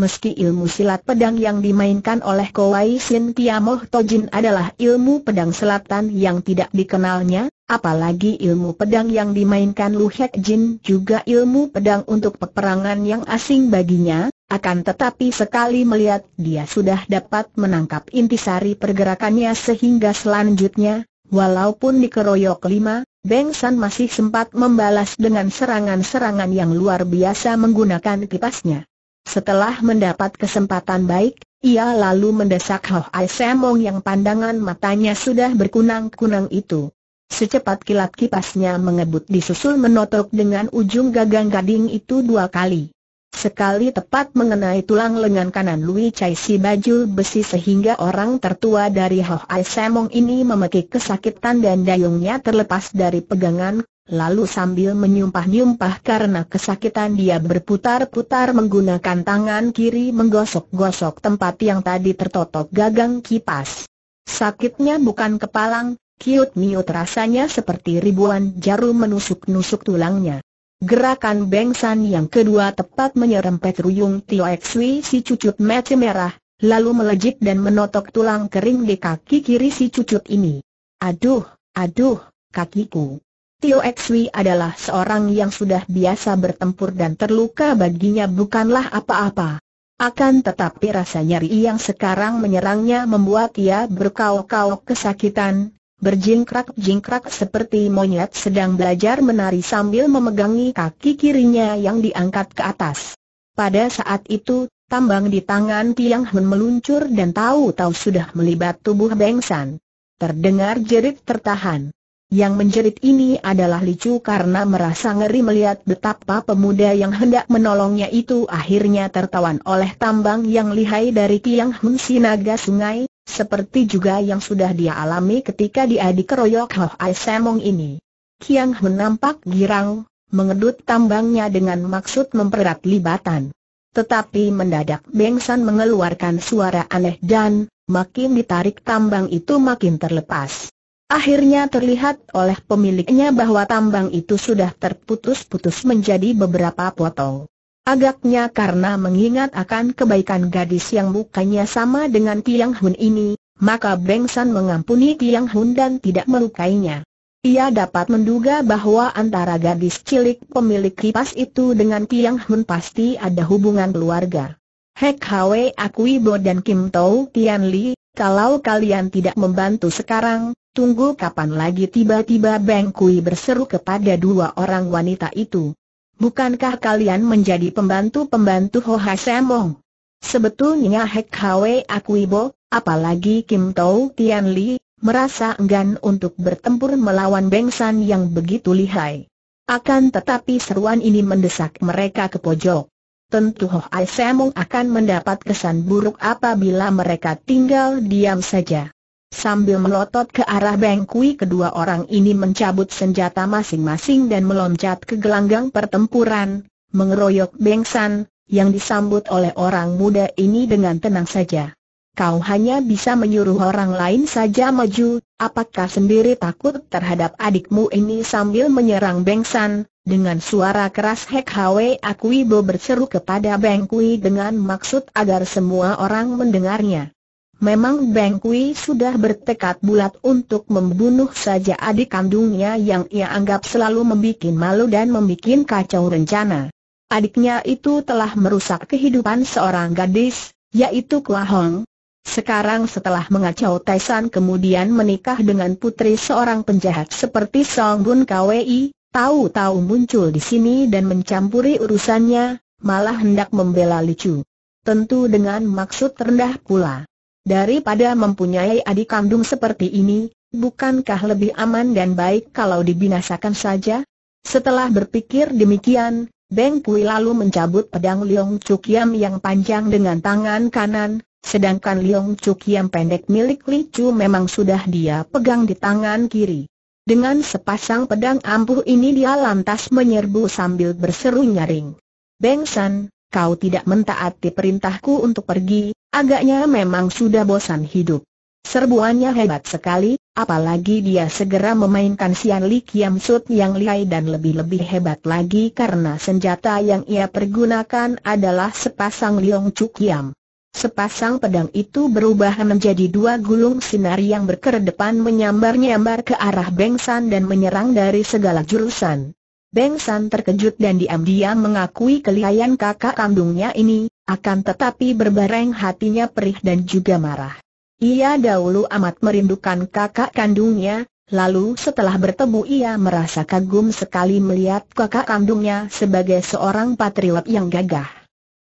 meski ilmu silat pedang yang dimainkan oleh Kowai Sin Kiamoh Tojin adalah ilmu pedang selatan yang tidak dikenalnya, apalagi ilmu pedang yang dimainkan Lu Hek Jin juga ilmu pedang untuk peperangan yang asing baginya, akan tetapi sekali melihat dia sudah dapat menangkap intisari pergerakannya sehingga selanjutnya, walaupun dikeroyok lima, Beng San masih sempat membalas dengan serangan-serangan yang luar biasa menggunakan kipasnya. Setelah mendapat kesempatan baik, ia lalu mendesak Ho Ai Semong yang pandangan matanya sudah berkunang-kunang itu. Secepat kilat kipasnya mengebut disusul menotok dengan ujung gagang gading itu dua kali. Sekali tepat mengenai tulang lengan kanan Lui Chai si baju besi sehingga orang tertua dari Ho Ai Semong ini memekik kesakitan dan dayungnya terlepas dari pegangan Lalu sambil menyumpah-nyumpah karena kesakitan dia berputar-putar menggunakan tangan kiri menggosok-gosok tempat yang tadi tertotok gagang kipas. Sakitnya bukan kepalang, kiut-miut rasanya seperti ribuan jarum menusuk-nusuk tulangnya. Gerakan bengsan yang kedua tepat menyerempet ruyung Tio Xui si cucut mece merah, lalu melejit dan menotok tulang kering di kaki kiri si cucut ini. Aduh, aduh, kakiku. Tio Xwi adalah seorang yang sudah biasa bertempur dan terluka baginya bukanlah apa-apa. Akan tetapi rasa nyeri yang sekarang menyerangnya membuat ia berkau-kau kesakitan, berjingkrak-jingkrak seperti monyet sedang belajar menari sambil memegangi kaki kirinya yang diangkat ke atas. Pada saat itu, tambang di tangan Tiang Hun meluncur dan tahu-tahu sudah melibat tubuh Beng San. Terdengar jerit tertahan. Yang menjerit ini adalah Licu karena merasa ngeri melihat betapa pemuda yang hendak menolongnya itu akhirnya tertawan oleh tambang yang lihai dari tiang Hun Sinaga Sungai, seperti juga yang sudah dia alami ketika dia dikeroyok Ho Ai Semong ini. Kiang Hun nampak girang, mengedut tambangnya dengan maksud mempererat libatan. Tetapi mendadak Beng San mengeluarkan suara aneh dan, makin ditarik tambang itu makin terlepas. Akhirnya terlihat oleh pemiliknya bahwa tambang itu sudah terputus-putus menjadi beberapa potong. Agaknya karena mengingat akan kebaikan gadis yang mukanya sama dengan Tiang Hun ini, maka Beng San mengampuni Tiang Hun dan tidak melukainya. Ia dapat menduga bahwa antara gadis cilik pemilik kipas itu dengan Tiang Hun pasti ada hubungan keluarga. Hek Hwe Akui Bo dan Kim Tau Tian Li, kalau kalian tidak membantu sekarang, Tunggu kapan lagi tiba-tiba Beng Kui berseru kepada dua orang wanita itu. Bukankah kalian menjadi pembantu-pembantu Ho Ha Semong? Sebetulnya Hek Hwe Akuibo, apalagi Kim Tau Tian Li, merasa enggan untuk bertempur melawan Beng San yang begitu lihai. Akan tetapi seruan ini mendesak mereka ke pojok. Tentu Ho Ha Semong akan mendapat kesan buruk apabila mereka tinggal diam saja. Sambil melotot ke arah Bengkui kedua orang ini mencabut senjata masing-masing dan meloncat ke gelanggang pertempuran, mengeroyok Bengsan, yang disambut oleh orang muda ini dengan tenang saja. Kau hanya bisa menyuruh orang lain saja maju, apakah sendiri takut terhadap adikmu ini sambil menyerang Bengsan, dengan suara keras Hek Hwe Akuibo berseru kepada Bengkui dengan maksud agar semua orang mendengarnya. Memang Beng Kui sudah bertekad bulat untuk membunuh saja adik kandungnya yang ia anggap selalu membuat malu dan membuat kacau rencana. Adiknya itu telah merusak kehidupan seorang gadis, yaitu Kua Hong. Sekarang setelah mengacau Taisan kemudian menikah dengan putri seorang penjahat seperti Song Bun Kwei, tahu-tahu muncul di sini dan mencampuri urusannya, malah hendak membela Li Chu. Tentu dengan maksud rendah pula. Daripada mempunyai adik kandung seperti ini, bukankah lebih aman dan baik kalau dibinasakan saja? Setelah berpikir demikian, Beng Pui lalu mencabut pedang Liong Chukiam yang panjang dengan tangan kanan, sedangkan Liong Chukiam pendek milik Li Chu memang sudah dia pegang di tangan kiri. Dengan sepasang pedang ampuh ini dia lantas menyerbu sambil berseru nyaring. Beng San, kau tidak mentaati perintahku untuk pergi, Agaknya memang sudah bosan hidup. Serbuannya hebat sekali, apalagi dia segera memainkan Sian Li Kiam Sut yang lihai dan lebih-lebih hebat lagi karena senjata yang ia pergunakan adalah sepasang Liong Chu Kiam. Sepasang pedang itu berubah menjadi dua gulung sinar yang berkedepan menyambar-nyambar ke arah Beng San dan menyerang dari segala jurusan. Beng San terkejut dan diam-diam mengakui kelihayan kakak kandungnya ini, akan tetapi berbareng hatinya perih dan juga marah. Ia dahulu amat merindukan kakak kandungnya, lalu setelah bertemu ia merasa kagum sekali melihat kakak kandungnya sebagai seorang patriot yang gagah.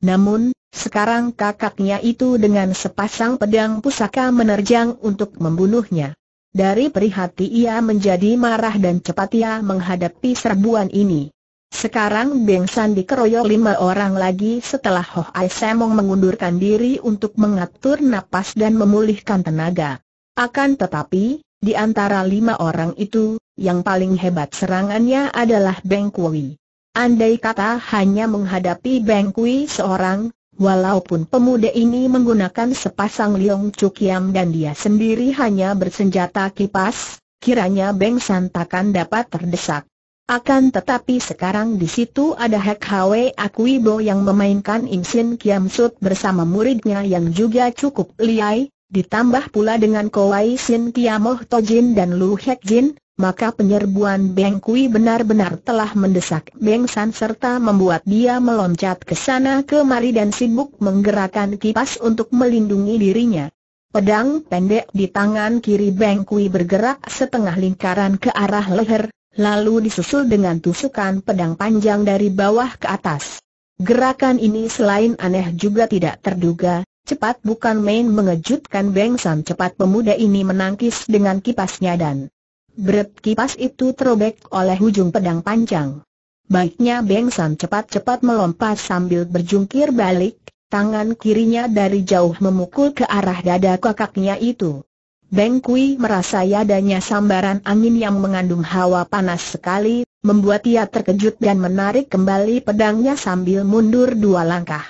Namun, sekarang kakaknya itu dengan sepasang pedang pusaka menerjang untuk membunuhnya. Dari perih hati ia menjadi marah dan cepat ia menghadapi serbuan ini. Sekarang Beng San dikeroyok lima orang lagi setelah Ho Ai Semong mengundurkan diri untuk mengatur napas dan memulihkan tenaga. Akan tetapi, di antara lima orang itu, yang paling hebat serangannya adalah Beng Kui. Andai kata hanya menghadapi Beng Kui seorang, walaupun pemuda ini menggunakan sepasang liong cukiam dan dia sendiri hanya bersenjata kipas, kiranya Beng San takkan dapat terdesak. Akan tetapi sekarang di situ ada Hek Hwe Akuibo yang memainkan Im Sin Kiam Sut bersama muridnya yang juga cukup liai, ditambah pula dengan Kowai Sin Kiamoh Tojin dan Lu Hek Jin, maka penyerbuan Beng Kui benar-benar telah mendesak Beng San serta membuat dia meloncat ke sana kemari dan sibuk menggerakkan kipas untuk melindungi dirinya. Pedang pendek di tangan kiri Beng Kui bergerak setengah lingkaran ke arah leher, lalu disusul dengan tusukan pedang panjang dari bawah ke atas. Gerakan ini selain aneh juga tidak terduga, cepat bukan main mengejutkan Beng San cepat pemuda ini menangkis dengan kipasnya dan berat kipas itu terobek oleh ujung pedang panjang. Baiknya Beng San cepat-cepat melompat sambil berjungkir balik, tangan kirinya dari jauh memukul ke arah dada kakaknya itu. Beng Kui merasa adanya sambaran angin yang mengandung hawa panas sekali, membuat ia terkejut dan menarik kembali pedangnya sambil mundur dua langkah.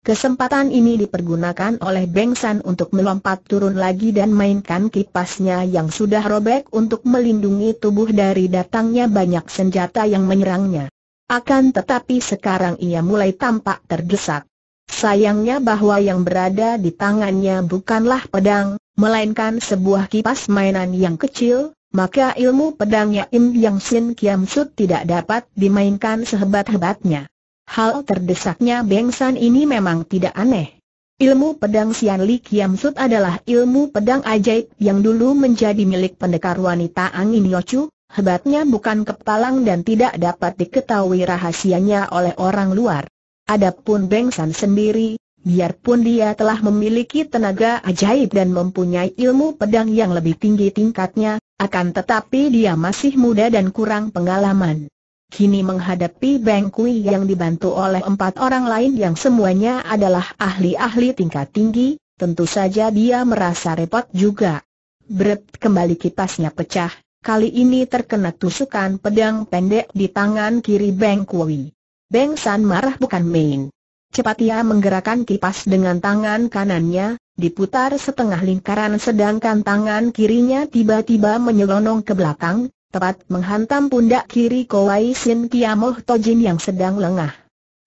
Kesempatan ini dipergunakan oleh Beng San untuk melompat turun lagi dan mainkan kipasnya yang sudah robek untuk melindungi tubuh dari datangnya banyak senjata yang menyerangnya. Akan tetapi sekarang ia mulai tampak terdesak. Sayangnya bahwa yang berada di tangannya bukanlah pedang, melainkan sebuah kipas mainan yang kecil, maka ilmu pedangnya Im Yang Sin Kiam Sut tidak dapat dimainkan sehebat-hebatnya. Hal terdesaknya Beng San ini memang tidak aneh. Ilmu pedang Sian Li Kiam Sut adalah ilmu pedang ajaib yang dulu menjadi milik pendekar wanita Angin Yocu. hebatnya bukan kepalang dan tidak dapat diketahui rahasianya oleh orang luar. Adapun Beng San sendiri, Biarpun dia telah memiliki tenaga ajaib dan mempunyai ilmu pedang yang lebih tinggi tingkatnya, akan tetapi dia masih muda dan kurang pengalaman. Kini menghadapi Beng Kui yang dibantu oleh empat orang lain yang semuanya adalah ahli-ahli tingkat tinggi, tentu saja dia merasa repot juga. Brett kembali kipasnya pecah, kali ini terkena tusukan pedang pendek di tangan kiri Beng Kui. Beng San marah bukan main. Cepat ia menggerakkan kipas dengan tangan kanannya, diputar setengah lingkaran sedangkan tangan kirinya tiba-tiba menyelonong ke belakang, tepat menghantam pundak kiri Kowai Sin Kiamoh Tojin yang sedang lengah.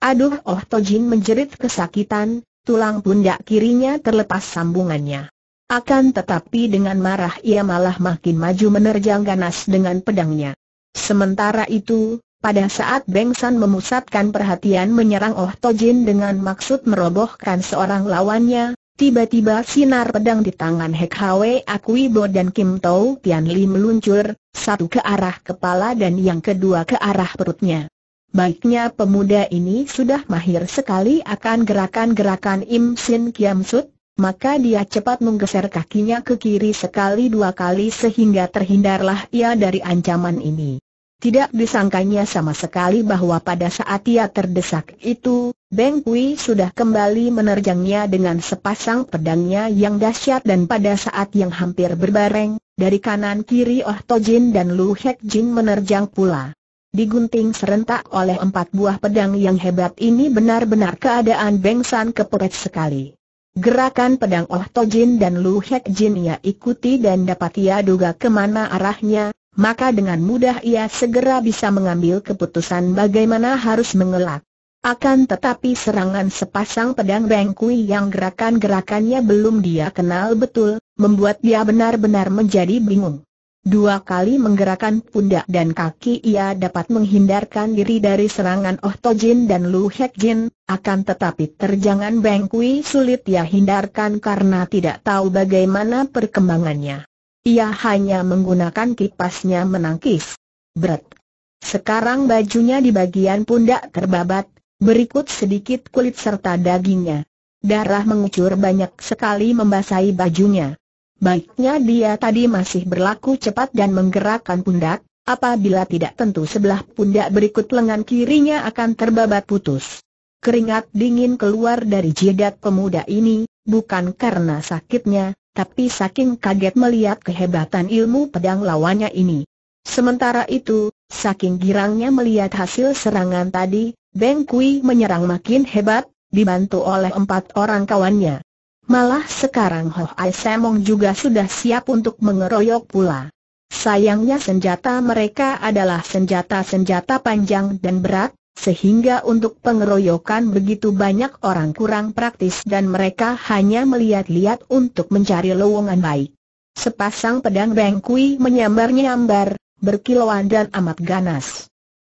Aduh Oh Tojin menjerit kesakitan, tulang pundak kirinya terlepas sambungannya. Akan tetapi dengan marah ia malah makin maju menerjang ganas dengan pedangnya. Sementara itu, pada saat Beng San memusatkan perhatian menyerang Oh Tojin dengan maksud merobohkan seorang lawannya, tiba-tiba sinar pedang di tangan Hek Hwe Akuibo dan Kim Tau Tian Li meluncur, satu ke arah kepala dan yang kedua ke arah perutnya. Baiknya pemuda ini sudah mahir sekali akan gerakan-gerakan Im Sin Kiam Sut, maka dia cepat menggeser kakinya ke kiri sekali dua kali sehingga terhindarlah ia dari ancaman ini. Tidak disangkanya sama sekali bahwa pada saat ia terdesak itu, Beng Kui sudah kembali menerjangnya dengan sepasang pedangnya yang dahsyat dan pada saat yang hampir berbareng, dari kanan kiri Oh Tojin dan Lu Hek Jin menerjang pula. Digunting serentak oleh empat buah pedang yang hebat ini benar-benar keadaan Beng San keperet sekali. Gerakan pedang Oh Tojin dan Lu Hek Jin ia ikuti dan dapat ia duga kemana arahnya, maka dengan mudah ia segera bisa mengambil keputusan bagaimana harus mengelak. Akan tetapi serangan sepasang pedang Bengkui yang gerakan-gerakannya belum dia kenal betul, membuat dia benar-benar menjadi bingung. Dua kali menggerakkan pundak dan kaki ia dapat menghindarkan diri dari serangan Oh Tojin dan Lu Hek akan tetapi terjangan Bengkui sulit ia hindarkan karena tidak tahu bagaimana perkembangannya. Ia hanya menggunakan kipasnya menangkis. Berat. Sekarang bajunya di bagian pundak terbabat, berikut sedikit kulit serta dagingnya. Darah mengucur banyak sekali membasahi bajunya. Baiknya dia tadi masih berlaku cepat dan menggerakkan pundak, apabila tidak tentu sebelah pundak berikut lengan kirinya akan terbabat putus. Keringat dingin keluar dari jidat pemuda ini, bukan karena sakitnya, tapi saking kaget melihat kehebatan ilmu pedang lawannya ini. Sementara itu, saking girangnya melihat hasil serangan tadi, Beng Kui menyerang makin hebat, dibantu oleh empat orang kawannya. Malah sekarang Ho Ai Semong juga sudah siap untuk mengeroyok pula. Sayangnya senjata mereka adalah senjata-senjata panjang dan berat, sehingga untuk pengeroyokan begitu banyak orang kurang praktis dan mereka hanya melihat-lihat untuk mencari lowongan baik. Sepasang pedang Bengkui menyambar-nyambar, berkilauan dan amat ganas.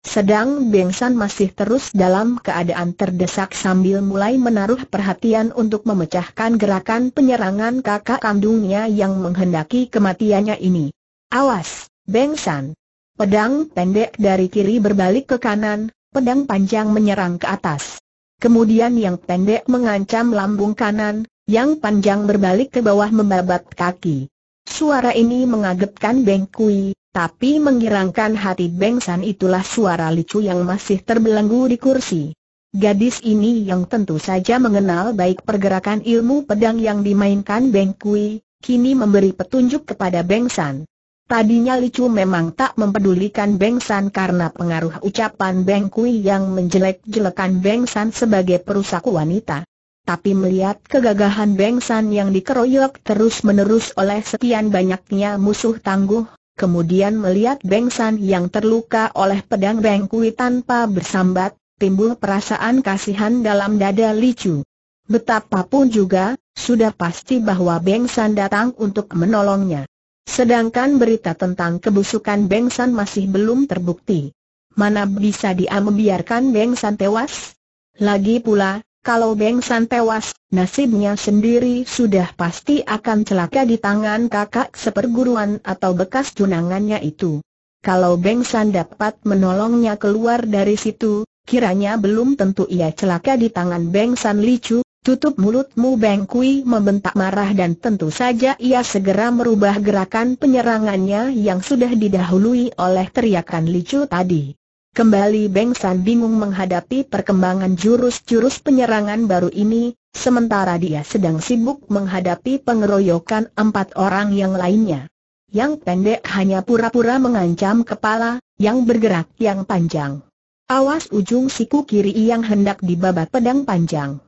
Sedang Bengsan masih terus dalam keadaan terdesak sambil mulai menaruh perhatian untuk memecahkan gerakan penyerangan kakak kandungnya yang menghendaki kematiannya ini. Awas, Bengsan! Pedang pendek dari kiri berbalik ke kanan, pedang panjang menyerang ke atas. Kemudian yang pendek mengancam lambung kanan, yang panjang berbalik ke bawah membabat kaki. Suara ini mengagetkan Beng Kui, tapi menggirangkan hati Beng San itulah suara licu yang masih terbelenggu di kursi. Gadis ini yang tentu saja mengenal baik pergerakan ilmu pedang yang dimainkan Beng Kui, kini memberi petunjuk kepada Beng San. Tadinya Li Chu memang tak mempedulikan Beng San karena pengaruh ucapan Beng Kui yang menjelek-jelekan Beng San sebagai perusak wanita. Tapi melihat kegagahan Beng San yang dikeroyok terus-menerus oleh sekian banyaknya musuh tangguh, kemudian melihat Beng San yang terluka oleh pedang Beng Kui tanpa bersambat, timbul perasaan kasihan dalam dada Li Chu. Betapapun juga, sudah pasti bahwa Beng San datang untuk menolongnya. Sedangkan berita tentang kebusukan Beng San masih belum terbukti. Mana bisa dia membiarkan Beng San tewas? Lagi pula, kalau Beng San tewas, nasibnya sendiri sudah pasti akan celaka di tangan kakak seperguruan atau bekas tunangannya itu. Kalau Beng San dapat menolongnya keluar dari situ, kiranya belum tentu ia celaka di tangan Beng San Licu, Tutup mulutmu Beng Kui membentak marah dan tentu saja ia segera merubah gerakan penyerangannya yang sudah didahului oleh teriakan licu tadi. Kembali Beng San bingung menghadapi perkembangan jurus-jurus penyerangan baru ini, sementara dia sedang sibuk menghadapi pengeroyokan empat orang yang lainnya. Yang pendek hanya pura-pura mengancam kepala, yang bergerak yang panjang. Awas ujung siku kiri yang hendak dibabat pedang panjang.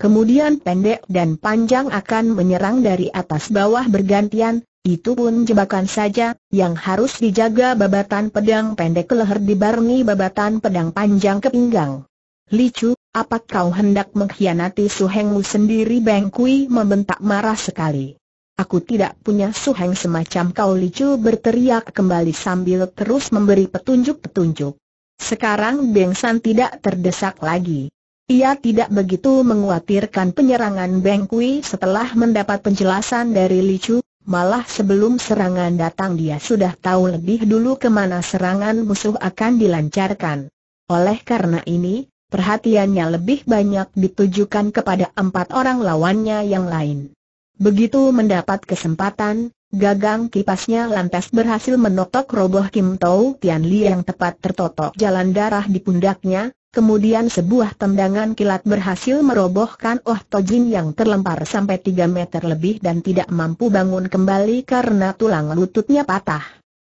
Kemudian pendek dan panjang akan menyerang dari atas bawah bergantian, itu pun jebakan saja, yang harus dijaga babatan pedang pendek ke leher dibarengi babatan pedang panjang ke pinggang. Licu, apa kau hendak mengkhianati suhengmu sendiri Beng Kui membentak marah sekali. Aku tidak punya suheng semacam kau Licu berteriak kembali sambil terus memberi petunjuk-petunjuk. Sekarang Beng San tidak terdesak lagi. Ia tidak begitu menguatirkan penyerangan Beng Kui setelah mendapat penjelasan dari Li Chu, malah sebelum serangan datang dia sudah tahu lebih dulu kemana serangan musuh akan dilancarkan. Oleh karena ini, perhatiannya lebih banyak ditujukan kepada empat orang lawannya yang lain. Begitu mendapat kesempatan, Gagang kipasnya lantas berhasil menotok roboh Kim Tau Tian Li yang tepat tertotok jalan darah di pundaknya, kemudian sebuah tendangan kilat berhasil merobohkan Oh Tojin yang terlempar sampai 3 meter lebih dan tidak mampu bangun kembali karena tulang lututnya patah.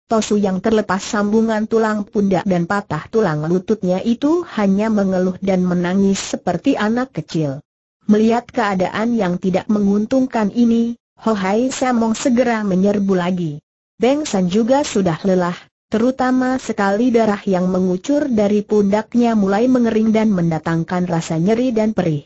Tosu yang terlepas sambungan tulang pundak dan patah tulang lututnya itu hanya mengeluh dan menangis seperti anak kecil. Melihat keadaan yang tidak menguntungkan ini, Hohai Samong segera menyerbu lagi. Beng San juga sudah lelah, terutama sekali darah yang mengucur dari pundaknya mulai mengering dan mendatangkan rasa nyeri dan perih.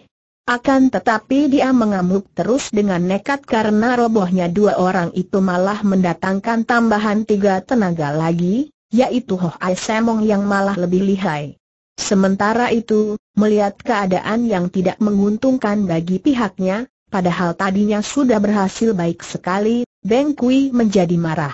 Akan tetapi dia mengamuk terus dengan nekat karena robohnya dua orang itu malah mendatangkan tambahan tiga tenaga lagi, yaitu Hohai Samong yang malah lebih lihai. Sementara itu, melihat keadaan yang tidak menguntungkan bagi pihaknya, Padahal tadinya sudah berhasil baik sekali, Beng Kui menjadi marah.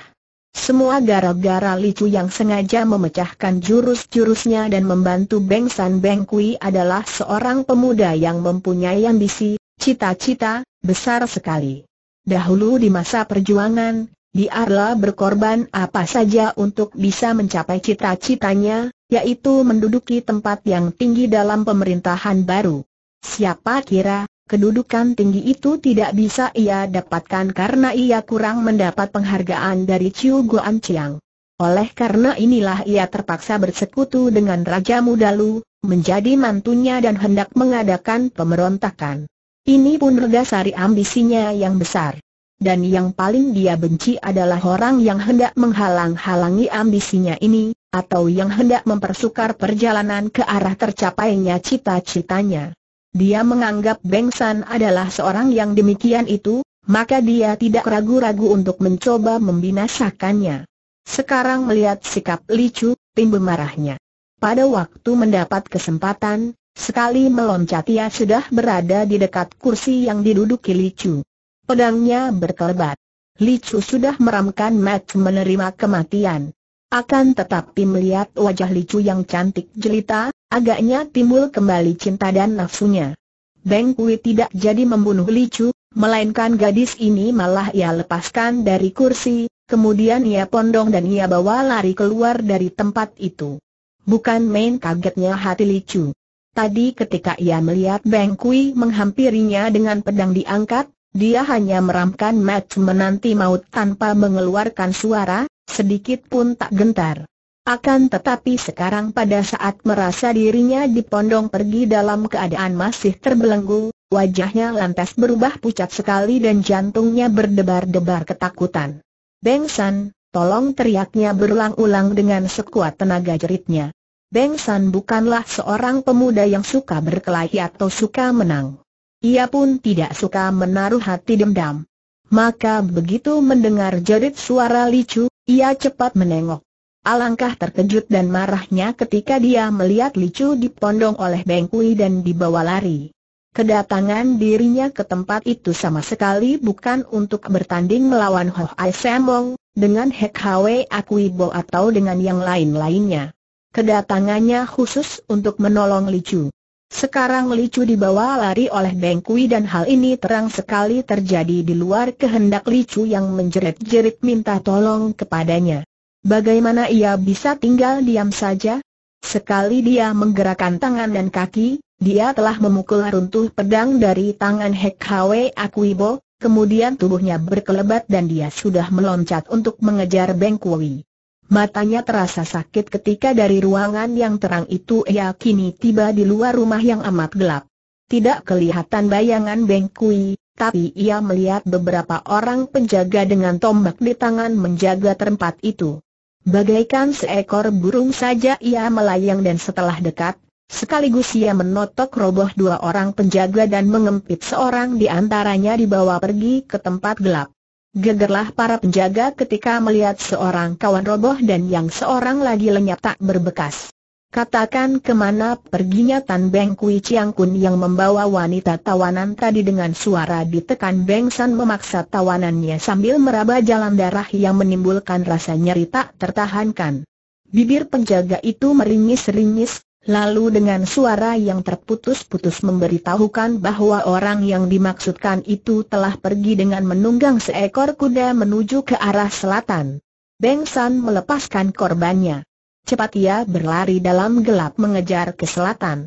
Semua gara-gara Licu yang sengaja memecahkan jurus-jurusnya dan membantu Beng San Beng Kui adalah seorang pemuda yang mempunyai ambisi, cita-cita, besar sekali. Dahulu di masa perjuangan, diarla berkorban apa saja untuk bisa mencapai cita-citanya, yaitu menduduki tempat yang tinggi dalam pemerintahan baru. Siapa kira, Kedudukan tinggi itu tidak bisa ia dapatkan karena ia kurang mendapat penghargaan dari Chiu Guan Chiang. Oleh karena inilah ia terpaksa bersekutu dengan Raja Mudalu, menjadi mantunya dan hendak mengadakan pemberontakan. Ini pun berdasari ambisinya yang besar. Dan yang paling dia benci adalah orang yang hendak menghalang-halangi ambisinya ini, atau yang hendak mempersukar perjalanan ke arah tercapainya cita-citanya dia menganggap Beng San adalah seorang yang demikian itu, maka dia tidak ragu-ragu untuk mencoba membinasakannya. Sekarang melihat sikap Licu, timbul marahnya. Pada waktu mendapat kesempatan, sekali meloncat ia sudah berada di dekat kursi yang diduduki Licu. Pedangnya berkelebat. Licu sudah meramkan match menerima kematian. Akan tetapi melihat wajah Licu yang cantik jelita, Agaknya timbul kembali cinta dan nafsunya. Beng Kui tidak jadi membunuh Chu, melainkan gadis ini malah ia lepaskan dari kursi, kemudian ia pondong dan ia bawa lari keluar dari tempat itu. Bukan main kagetnya hati Chu. Tadi ketika ia melihat Beng Kui menghampirinya dengan pedang diangkat, dia hanya meramkan mata menanti maut tanpa mengeluarkan suara, sedikit pun tak gentar. Akan tetapi sekarang pada saat merasa dirinya dipondong pergi dalam keadaan masih terbelenggu, wajahnya lantas berubah pucat sekali dan jantungnya berdebar-debar ketakutan. Beng San, tolong teriaknya berulang-ulang dengan sekuat tenaga jeritnya. Beng San bukanlah seorang pemuda yang suka berkelahi atau suka menang. Ia pun tidak suka menaruh hati dendam. Maka begitu mendengar jerit suara Licu, ia cepat menengok Alangkah terkejut dan marahnya ketika dia melihat Licu dipondong oleh Beng dan dibawa lari. Kedatangan dirinya ke tempat itu sama sekali bukan untuk bertanding melawan Ho Ai Semong, dengan Hek Hwe Akui Bo atau dengan yang lain-lainnya. Kedatangannya khusus untuk menolong Licu. Sekarang Licu dibawa lari oleh Beng dan hal ini terang sekali terjadi di luar kehendak Licu yang menjerit-jerit minta tolong kepadanya. Bagaimana ia bisa tinggal diam saja? Sekali dia menggerakkan tangan dan kaki, dia telah memukul runtuh pedang dari tangan Hek Hwe Akuibo, kemudian tubuhnya berkelebat dan dia sudah meloncat untuk mengejar Beng Kui. Matanya terasa sakit ketika dari ruangan yang terang itu ia kini tiba di luar rumah yang amat gelap. Tidak kelihatan bayangan Beng Kui, tapi ia melihat beberapa orang penjaga dengan tombak di tangan menjaga tempat itu. Bagaikan seekor burung saja ia melayang dan setelah dekat, sekaligus ia menotok roboh dua orang penjaga dan mengempit seorang di antaranya dibawa pergi ke tempat gelap. Gegerlah para penjaga ketika melihat seorang kawan roboh dan yang seorang lagi lenyap tak berbekas. Katakan kemana perginya Tan Beng Kui Chiang Kun yang membawa wanita tawanan tadi dengan suara ditekan Beng San memaksa tawanannya sambil meraba jalan darah yang menimbulkan rasa nyeri tak tertahankan. Bibir penjaga itu meringis-ringis, lalu dengan suara yang terputus-putus memberitahukan bahwa orang yang dimaksudkan itu telah pergi dengan menunggang seekor kuda menuju ke arah selatan. Beng San melepaskan korbannya. Cepat ia berlari dalam gelap mengejar ke selatan.